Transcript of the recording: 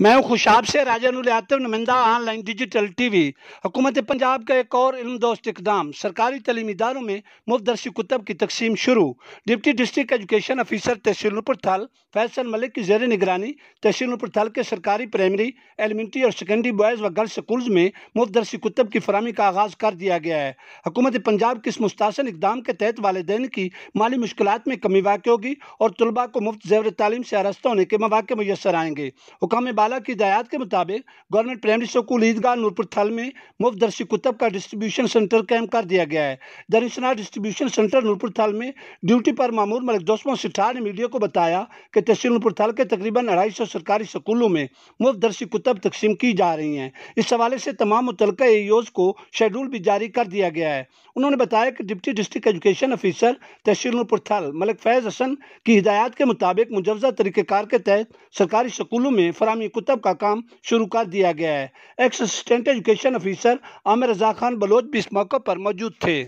मैं हूं खुशाब से राजानुल आतम नुमिंदा ऑनलाइन डिजिटल टीवी हुकूमत पंजाब का एक और इलम दोस्त इकदाम सरकारी तलीम इदारों में मुफ्त दरसी कुतब की तकसीम शुरू डिप्टी डिस्ट्रिक्ट एजुकेशन अफीसर तहसील थल फैसल मलिक की जेर निगरानी तहसील थल के सरकारी प्राइमरी एलिमेंट्री और सेकेंडरी बॉयज़ व गर्ल्स स्कूल में मुफ्त दरसी कुतब की फरहमी का आगाज़ कर दिया गया है हुकूमत पंजाब के इस मुस्तासन इकदाम के तहत वालदेन की माली मुश्किल में कमी वाक़ होगी और तलबा को मुफ्त जैर तालीम से आरस्त होने के मौाक़े मैसर आएंगे हुकाम बाल निदेशालय की हिदायत के मुताबिक government primary school Eidgah Noorpur Thal में मुफ्त दर्शी कुतब का डिस्ट्रीब्यूशन सेंटर कैम कर दिया गया है दरिशना डिस्ट्रीब्यूशन सेंटर नूरपुर थल में ड्यूटी पर मामूर मलिक जोसमो सिठार ने मीडिया को बताया कि तहसील नूरपुर थल के तकरीबन अढ़ाई सौ सरकारी स्कूलों में मुफ्त दर्शी कुतब तकसीम की जा रही हैं इस हवाले से तमाम मुतल एयोज e को शेड्यूल भी जारी कर दिया गया है उन्होंने बताया कि डिप्टी डिस्ट्रिक्ट एजुकेशन ऑफिसर तहसील नूरपुर थल मलिक फैज़ हसन की हिदायत के मुताबिक मुजवजा तरीक़ेकार के तहत सरकारी स्कूलों में फरहमी कुतब का काम शुरू कर दिया गया है ex assistant education officer Aamir Raza Khan Baloch भी इस मौके पर मौजूद थे